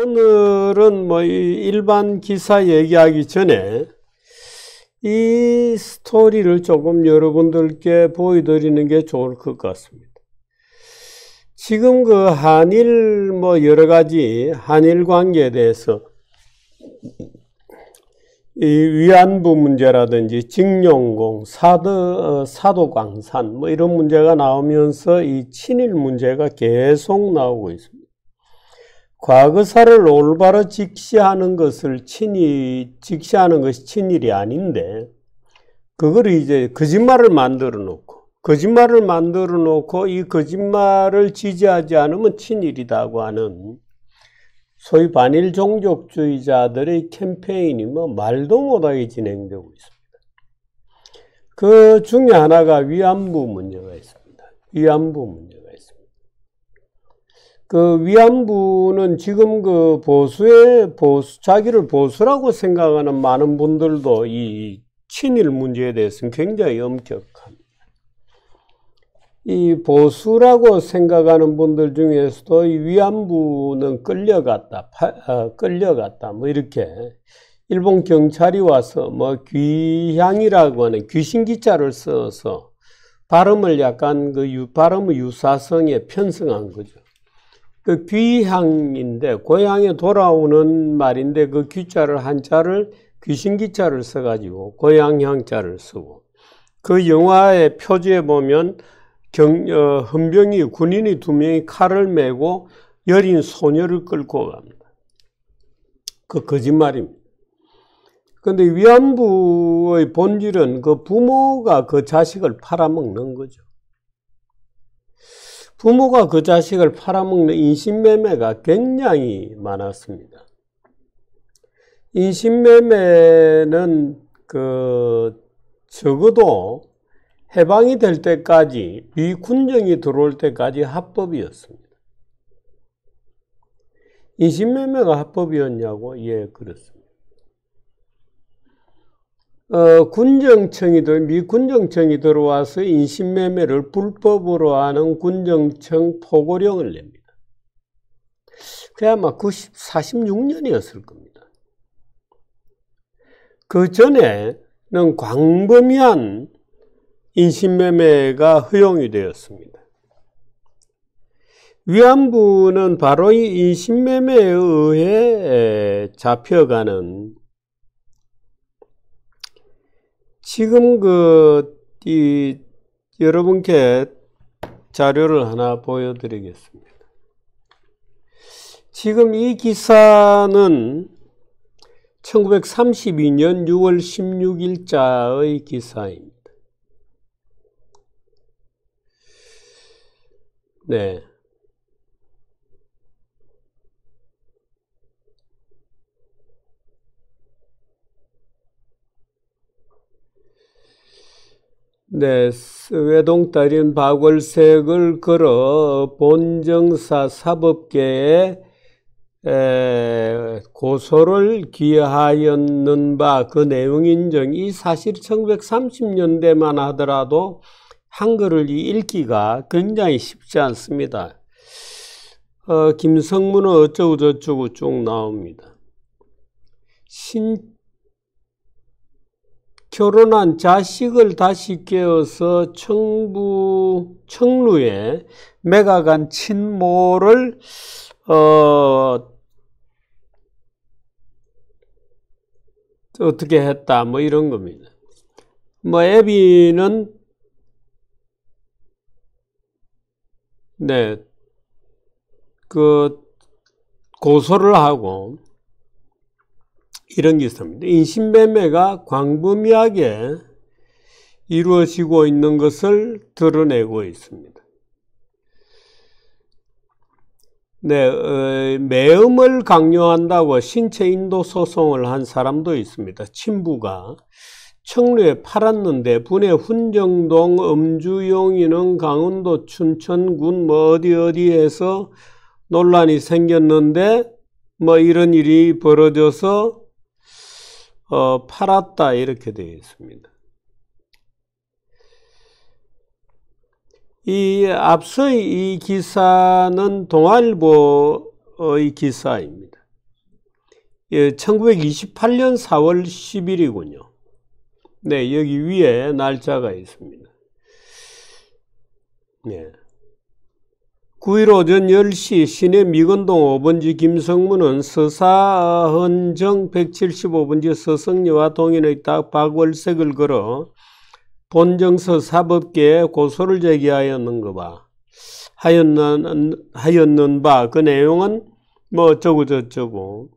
오늘은 뭐 일반 기사 얘기하기 전에 이 스토리를 조금 여러분들께 보여드리는 게 좋을 것 같습니다. 지금 그 한일 뭐 여러 가지 한일 관계에 대해서 이 위안부 문제라든지 직룡공, 사드, 어, 사도광산 뭐 이런 문제가 나오면서 이 친일 문제가 계속 나오고 있습니다. 과거사를 올바로 직시하는 것을 친히 직시하는 것이 친일이 아닌데 그걸 이제 거짓말을 만들어 놓고 거짓말을 만들어 놓고 이 거짓말을 지지하지 않으면 친일이라고 하는 소위 반일 종족주의자들의 캠페인이 뭐 말도 못하게 진행되고 있습니다. 그 중에 하나가 위안부 문제가 있습니다. 위안부 문제. 그 위안부는 지금 그 보수의 보수, 자기를 보수라고 생각하는 많은 분들도 이 친일 문제에 대해서는 굉장히 엄격합니다. 이 보수라고 생각하는 분들 중에서도 이 위안부는 끌려갔다, 파, 아, 끌려갔다, 뭐 이렇게. 일본 경찰이 와서 뭐 귀향이라고 하는 귀신기자를 써서 발음을 약간 그 유, 발음의 유사성에 편승한 거죠. 그 귀향인데 고향에 돌아오는 말인데 그 귀자를 한자를 귀신귀자를 써가지고 고향향자를 쓰고 그 영화의 표지에 보면 경, 어, 헌병이 군인이 두 명이 칼을 메고 여린 소녀를 끌고 갑니다. 그 거짓말입니다. 그런데 위안부의 본질은 그 부모가 그 자식을 팔아먹는 거죠. 부모가 그 자식을 팔아먹는 인신매매가 굉장히 많았습니다. 인신매매는 그 적어도 해방이 될 때까지 미군정이 들어올 때까지 합법이었습니다. 인신매매가 합법이었냐고? 예, 그렇습니다. 어, 군정청이들, 미 군정청이 들어와서 인신매매를 불법으로 하는 군정청 포고령을 냅니다. 그게 아마 90, 46년이었을 겁니다. 그 전에는 광범위한 인신매매가 허용이 되었습니다. 위안부는 바로 이 인신매매에 의해 잡혀가는 지금 그이 여러분께 자료를 하나 보여드리겠습니다. 지금 이 기사는 1932년 6월 16일자의 기사입니다. 네. 네, 외동딸인 박월색을 걸어 본정사 사법계에 에, 고소를 기하였는 바 그 내용 인정 이 사실 1930년대만 하더라도 한글을 읽기가 굉장히 쉽지 않습니다. 어, 김성문은 어쩌고저쩌고 쭉 나옵니다. 신 결혼한 자식을 다시 깨워서 청부, 청루에 매각한 친모를, 어, 어떻게 했다, 뭐 이런 겁니다. 뭐, 애비는, 네, 그, 고소를 하고, 이런 게 있습니다. 인신매매가 광범위하게 이루어지고 있는 것을 드러내고 있습니다. 네, 어, 매음을 강요한다고 신체 인도 소송을 한 사람도 있습니다. 친부가 청류에 팔았는데 분해 훈정동 음주용인은 강원도 춘천군 뭐 어디 어디에서 논란이 생겼는데 뭐 이런 일이 벌어져서 어, 팔았다 이렇게 되어 있습니다. 이앞서이 기사는 동아일보의 기사입니다. 1928년 예, 4월 10일이군요. 네, 여기 위에 날짜가 있습니다. 네. 9일 오전 10시 시내 미건동 5번지 김성문은 서사헌정 175번지 서성리와 동인의 딱 박월색을 걸어 본정서 사법계에 고소를 제기하였는가 봐. 하였는, 하였는 바. 그 내용은 뭐 어쩌고저쩌고.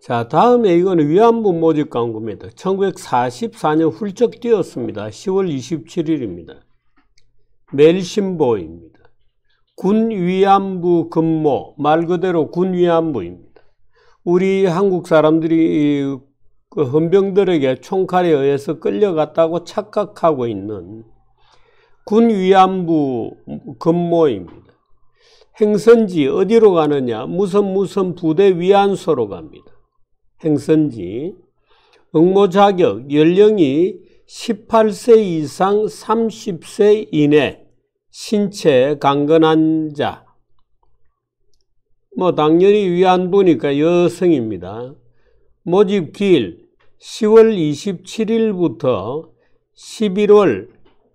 자, 다음에 이거는 위안부 모집 광고입니다. 1944년 훌쩍 뛰었습니다. 10월 27일입니다. 멜신보입니다군 위안부 근무, 말 그대로 군 위안부입니다. 우리 한국 사람들이 그 헌병들에게 총칼에 의해서 끌려갔다고 착각하고 있는 군 위안부 근무입니다. 행선지 어디로 가느냐? 무슨 무슨 부대 위안소로 갑니다. 행선지, 응모 자격, 연령이 18세 이상 30세 이내 신체 강건한 자. 뭐 당연히 위안부니까 여성입니다. 모집 기일 10월 27일부터 11월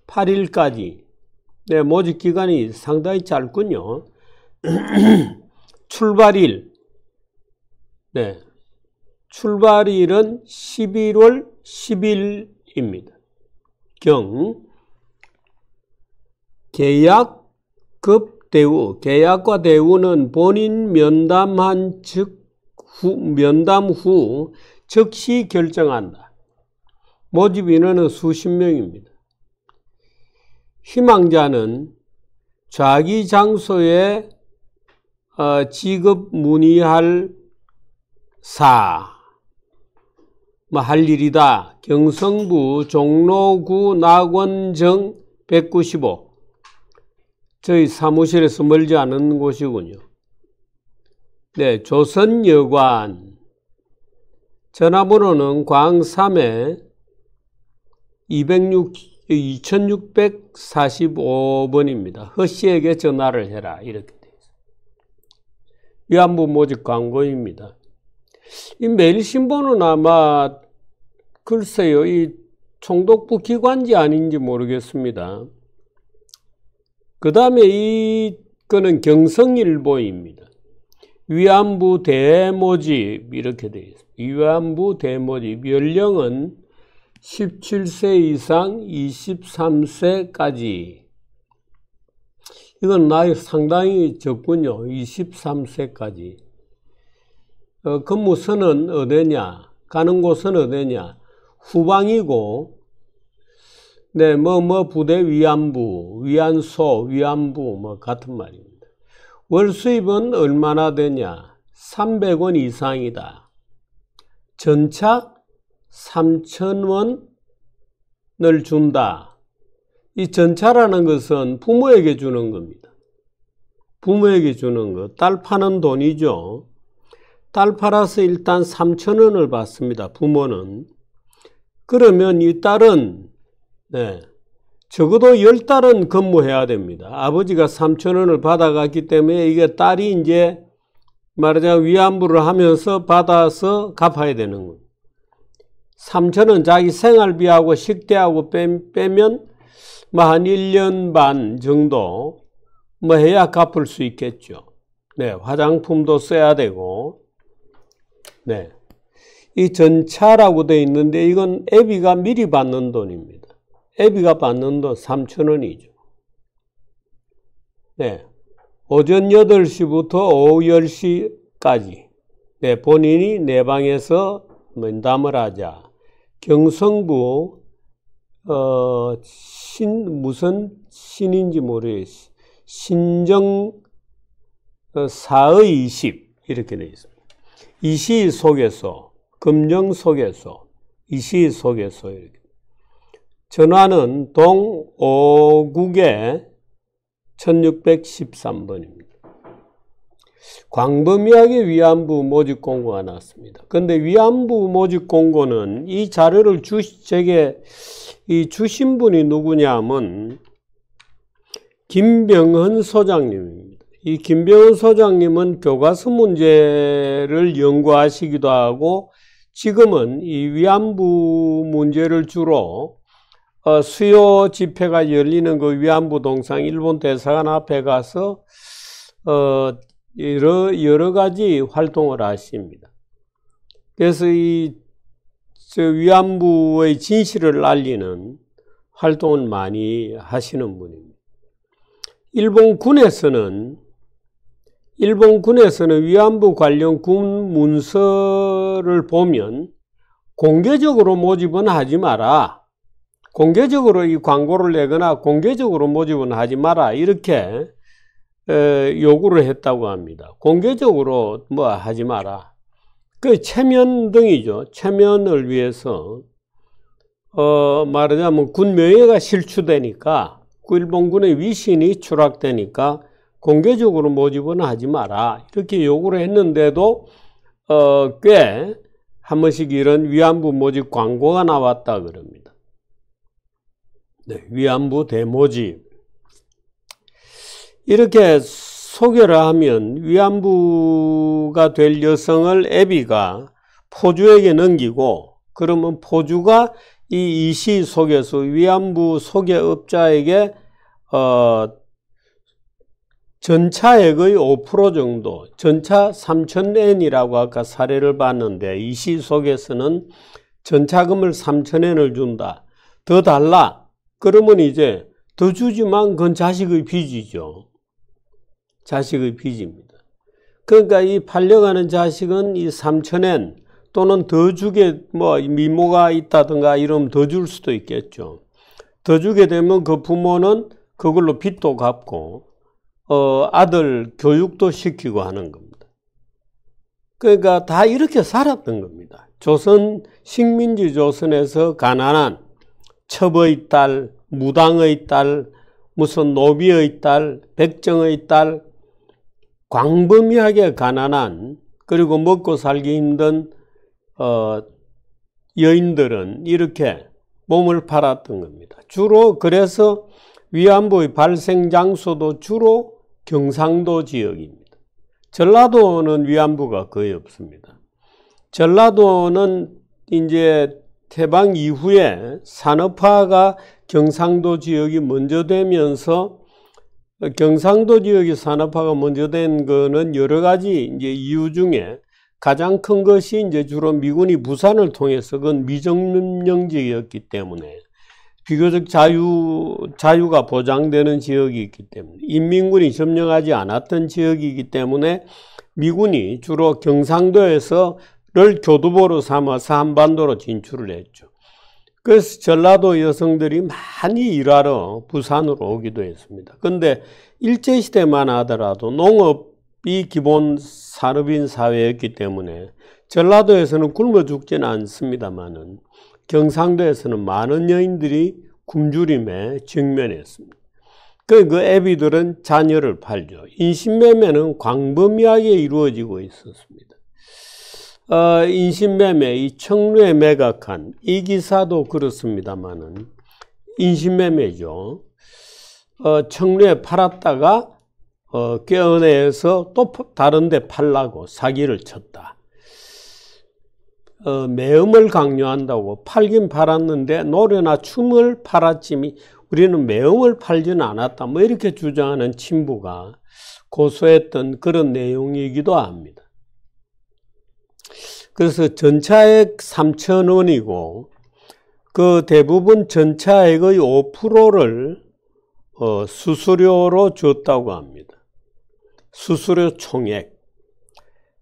8일까지 네, 모집 기간이 상당히 짧군요. 출발일 네. 출발일은 11월 10일 경입니다. 경 계약급 대우 계약과 대우는 본인 면담한 즉 후, 면담 후 즉시 결정한다. 모집 인원은 수십 명입니다. 희망자는 자기 장소에 어, 지급 문의할 사할 일이다. 경성부 종로구 낙원정 195 저희 사무실에서 멀지 않은 곳이군요. 네, 조선여관 전화번호는 광삼에 2645번입니다. 허씨에게 전화를 해라 이렇게 돼 있어요. 위안부 모집 광고입니다. 이 매일신보는 아마 글쎄요, 이 총독부 기관지 아닌지 모르겠습니다. 그 다음에 이거는 경성일보입니다. 위안부 대모집 이렇게 되어 있습니다. 위안부 대모집 연령은 17세 이상 23세까지 이건 나이 상당히 적군요. 23세까지 어, 근무선은 어디냐? 가는 곳은 어디냐? 후방이고, 네, 뭐, 뭐, 부대 위안부, 위안소, 위안부, 뭐, 같은 말입니다. 월 수입은 얼마나 되냐? 300원 이상이다. 전차 3,000원을 준다. 이 전차라는 것은 부모에게 주는 겁니다. 부모에게 주는 거. 딸 파는 돈이죠. 딸 팔아서 일단 3천원을 받습니다. 부모는. 그러면 이 딸은 네, 적어도 10달은 근무해야 됩니다. 아버지가 3천원을 받아갔기 때문에 이게 딸이 이제 말하자면 위안부를 하면서 받아서 갚아야 되는 거예요. 3천원 자기 생활비하고 식대하고 빼면 뭐한 1년 반 정도 뭐 해야 갚을 수 있겠죠. 네, 화장품도 써야 되고 네. 이 전차라고 되어 있는데 이건 애비가 미리 받는 돈입니다. 애비가 받는 돈 3천 원이죠. 네. 오전 8시부터 오후 10시까지 네, 본인이 내 방에서 면담을 하자. 경성부 어, 신 무슨 신인지 모르겠어요. 신정 4의20 어, 이렇게 되어 있습니다. 이시 속에서 금령 속에서 이시 속에서 이렇게. 전화는 동오국의 1613번입니다. 광범위하게 위안부 모집 공고가 나왔습니다. 그런데 위안부 모집 공고는 이 자료를 주, 제게 이 주신 분이 누구냐 하면 김병헌 소장님입니다. 이 김병훈 소장님은 교과서 문제를 연구하시기도 하고 지금은 이 위안부 문제를 주로 어, 수요 집회가 열리는 그 위안부 동상 일본 대사관 앞에 가서 어, 여러, 여러 가지 활동을 하십니다. 그래서 이 위안부의 진실을 알리는 활동을 많이 하시는 분입니다. 일본 군에서는 일본군에서는 위안부 관련 군 문서를 보면 공개적으로 모집은 하지 마라. 공개적으로 이 광고를 내거나 공개적으로 모집은 하지 마라. 이렇게 요구를 했다고 합니다. 공개적으로 뭐 하지 마라. 그 체면 등이죠. 체면을 위해서 어 말하자면 군명예가 실추되니까 그 일본군의 위신이 추락되니까 공개적으로 모집은 하지 마라 이렇게 요구를 했는데도 어, 꽤 한 번씩 이런 위안부 모집 광고가 나왔다 그럽니다. 네, 위안부 대모집 이렇게 소개를 하면 위안부가 될 여성을 애비가 포주에게 넘기고 그러면 포주가 이 이시 소개서 위안부 소개업자에게 어, 전차액의 5% 정도, 전차 3,000엔이라고 아까 사례를 봤는데 이 시 속에서는 전차금을 3,000엔을 준다. 더 달라. 그러면 이제 더 주지만 그건 자식의 빚이죠. 자식의 빚입니다. 그러니까 이 팔려가는 자식은 이 3,000엔 또는 더 주게 뭐 미모가 있다든가 이러면 더 줄 수도 있겠죠. 더 주게 되면 그 부모는 그걸로 빚도 갚고 어, 아들 교육도 시키고 하는 겁니다. 그러니까 다 이렇게 살았던 겁니다. 조선 식민지 조선에서 가난한 처 첩의 딸, 무당의 딸, 무슨 노비의 딸, 백정의 딸, 광범위하게 가난한 그리고 먹고 살기 힘든 어, 여인들은 이렇게 몸을 팔았던 겁니다. 주로 그래서 위안부의 발생 장소도 주로 경상도 지역입니다. 전라도는 위안부가 거의 없습니다. 전라도는 이제 태방 이후에 산업화가 경상도 지역이 먼저 되면서 경상도 지역이 산업화가 먼저 된 거는 여러 가지 이제 이유 중에 가장 큰 것이 이제 주로 미군이 부산을 통해서 건 미정령지였기 때문에 비교적 자유, 자유가 보장되는 지역이 있기 때문에 인민군이 점령하지 않았던 지역이기 때문에 미군이 주로 경상도에서 를 교두보로 삼아서 한반도로 진출을 했죠. 그래서 전라도 여성들이 많이 일하러 부산으로 오기도 했습니다. 근데 일제시대만 하더라도 농업이 기본 산업인 사회였기 때문에 전라도에서는 굶어 죽지는 않습니다만은 경상도에서는 많은 여인들이 굶주림에 직면했습니다. 그, 그, 애비들은 자녀를 팔죠. 인신매매는 광범위하게 이루어지고 있었습니다. 어, 인신매매, 이 청루에 매각한 이 기사도 그렇습니다만은 인신매매죠. 어, 청루에 팔았다가 어, 깨어내서 또 다른 데 팔라고 사기를 쳤다. 어, 매음을 강요한다고 팔긴 팔았는데 노래나 춤을 팔았지미 우리는 매음을 팔지는 않았다. 뭐 이렇게 주장하는 친부가 고소했던 그런 내용이기도 합니다. 그래서 전차액 3천 원이고 그 대부분 전차액의 5%를 어, 수수료로 줬다고 합니다. 수수료 총액.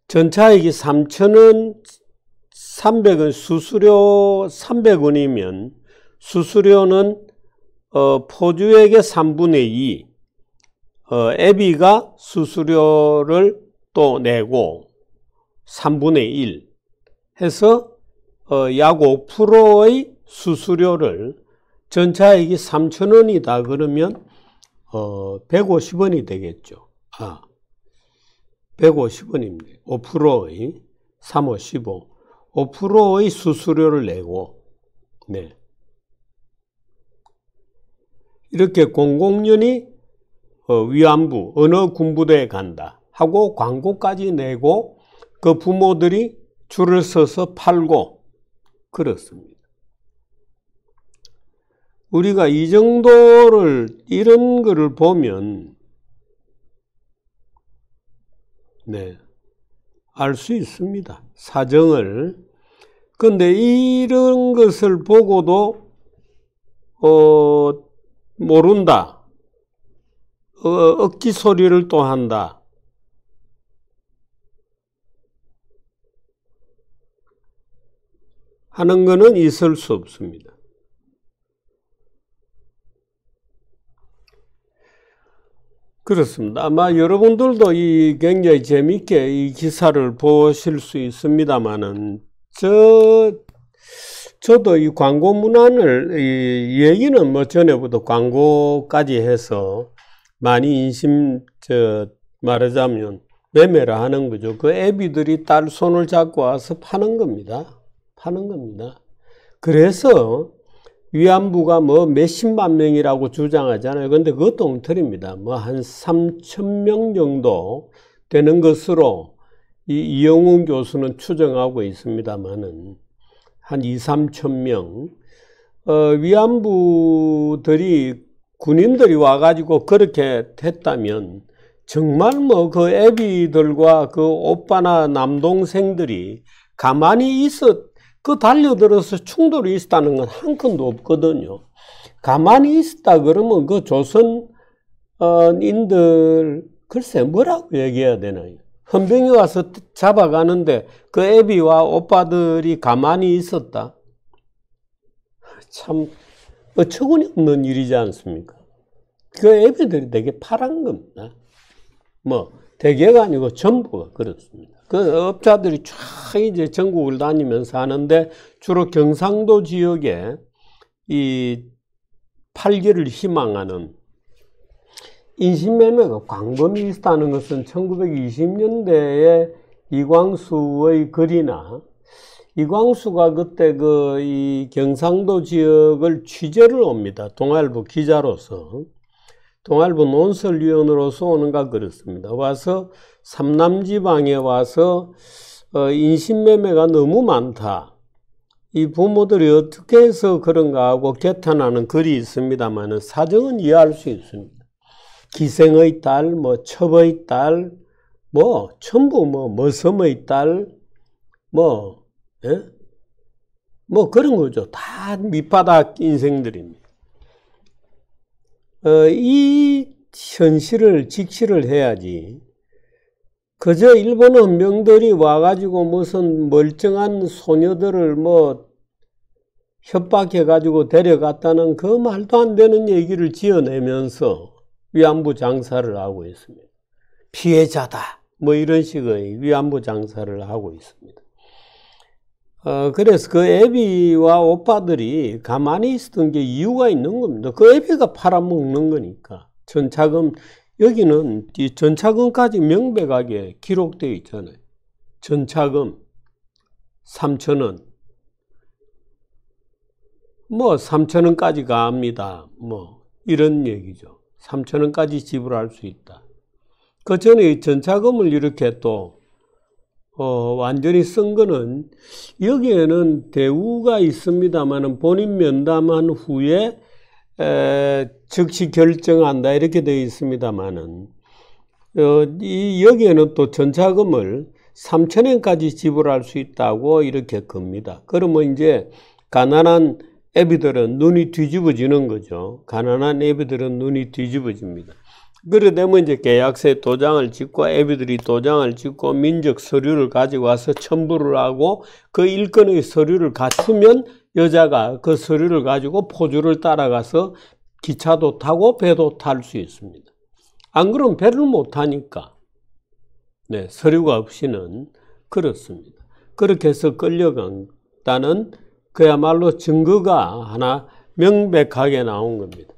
전차액이 3천 원 300은 수수료 300원이면 수수료는 어, 포주액의 3분의 2, 어, 에비가 수수료를 또 내고 3분의 1 해서 어, 약 5%의 수수료를 전차액이 3,000원이다 그러면 어, 150원이 되겠죠. 아, 150원입니다. 5%의 3, 5, 15. 5%의 수수료를 내고, 네. 이렇게 공공연히 어, 위안부, 어느 군부대에 간다 하고 광고까지 내고 그 부모들이 줄을 서서 팔고 그렇습니다. 우리가 이 정도를, 이런 거를 보면, 네. 알수 있습니다. 사정을. 근데 이런 것을 보고도 어, 모른다. 어, 억지 소리를 또 한다. 하는 것은 있을 수 없습니다. 그렇습니다. 아마 여러분들도 이 굉장히 재미있게 이 기사를 보실 수 있습니다만은 저 저도 이 광고 문안을이 얘기는 뭐 전에부터 광고까지 해서 많이 인심 저 말하자면 매매를 하는 거죠. 그 애비들이 딸 손을 잡고 와서 파는 겁니다. 파는 겁니다. 그래서 위안부가 뭐 몇십만 명이라고 주장하잖아요. 근데 그것도 엉터리입니다. 뭐한 3천 명 정도 되는 것으로 이 이영훈 교수는 추정하고 있습니다만은 한 2, 3천 명. 어, 위안부들이 군인들이 와가지고 그렇게 했다면 정말 뭐 그 애비들과 그 오빠나 남동생들이 가만히 있었 그 달려들어서 충돌이 있었다는 건 한 건도 없거든요. 가만히 있었다 그러면 그 조선인들 어, 글쎄 뭐라고 얘기해야 되나요? 헌병이 와서 잡아가는데 그 애비와 오빠들이 가만히 있었다. 참 어처구니없는 일이지 않습니까? 그 애비들이 되게 파란 겁니다. 뭐 대개가 아니고 전부가 그렇습니다. 그 업자들이 쫙 이제 전국을 다니면서 하는데 주로 경상도 지역에 이 팔기를 희망하는 인신매매가 광범위 있다는 것은 1920년대에 이광수의 글이나 이광수가 그때 그 이 경상도 지역을 취재를 옵니다. 동아일보 기자로서 동아일보 논설위원으로서 오는가 그렇습니다. 와서 삼남지방에 와서 어, 인신매매가 너무 많다. 이 부모들이 어떻게 해서 그런가 하고 개탄하는 글이 있습니다만 사정은 이해할 수 있습니다. 기생의 딸, 뭐 첩의 딸, 뭐 전부 뭐머슴의 딸, 뭐, 예? 뭐 그런 거죠. 다 밑바닥 인생들입니다. 어, 이 현실을 직시를 해야지 그저 일본 은병들이 와가지고 무슨 멀쩡한 소녀들을 뭐 협박해가지고 데려갔다는 그 말도 안 되는 얘기를 지어내면서 위안부 장사를 하고 있습니다. 피해자다. 뭐 이런 식의 위안부 장사를 하고 있습니다. 어, 그래서 그 애비와 오빠들이 가만히 있었던 게 이유가 있는 겁니다. 그 애비가 팔아먹는 거니까. 전 자금 여기는 이 전차금까지 명백하게 기록되어 있잖아요. 전차금 3천원 뭐 3천원까지 갑니다. 뭐 이런 얘기죠. 3천원까지 지불할 수 있다. 그 전에 전차금을 이렇게 또 어, 완전히 쓴 거는 여기에는 대우가 있습니다만 본인 면담한 후에 에, 즉시 결정한다 이렇게 되어 있습니다만은 어, 이 여기에는 또전자금을 3천엔까지 지불할 수 있다고 이렇게 겁니다. 그러면 이제 가난한 애비들은 눈이 뒤집어지는 거죠. 가난한 애비들은 눈이 뒤집어집니다. 그러되면 이제 계약서에 도장을 찍고 애비들이 도장을 찍고 민족 서류를 가지고 와서 첨부를 하고 그 일건의 서류를 갖추면 여자가 그 서류를 가지고 포주를 따라가서 기차도 타고 배도 탈 수 있습니다. 안 그러면 배를 못 타니까. 네, 서류가 없이는 그렇습니다. 그렇게 해서 끌려간다는 그야말로 증거가 하나 명백하게 나온 겁니다.